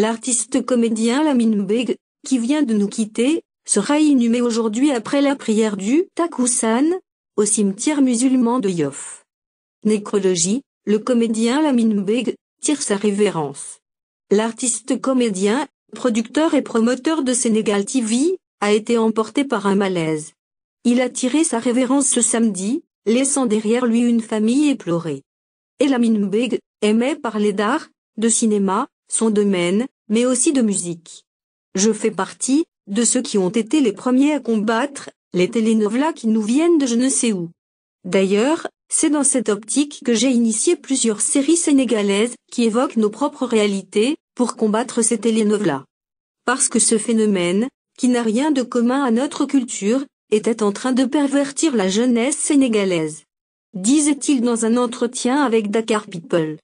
L'artiste comédien Lamine Beg, qui vient de nous quitter, sera inhumé aujourd'hui après la prière du Takusan, au cimetière musulman de Yoff. Nécrologie, le comédien Lamine Beg, tire sa révérence. L'artiste comédien, producteur et promoteur de Sénégal TV, a été emporté par un malaise. Il a tiré sa révérence ce samedi, laissant derrière lui une famille éplorée. Elamine Beg, aimait parler d'art, de cinéma, son domaine, mais aussi de musique. Je fais partie de ceux qui ont été les premiers à combattre les telenovelas qui nous viennent de je ne sais où. D'ailleurs, c'est dans cette optique que j'ai initié plusieurs séries sénégalaises qui évoquent nos propres réalités pour combattre ces telenovelas. Parce que ce phénomène, qui n'a rien de commun à notre culture, était en train de pervertir la jeunesse sénégalaise. Disait-il dans un entretien avec Dakar People.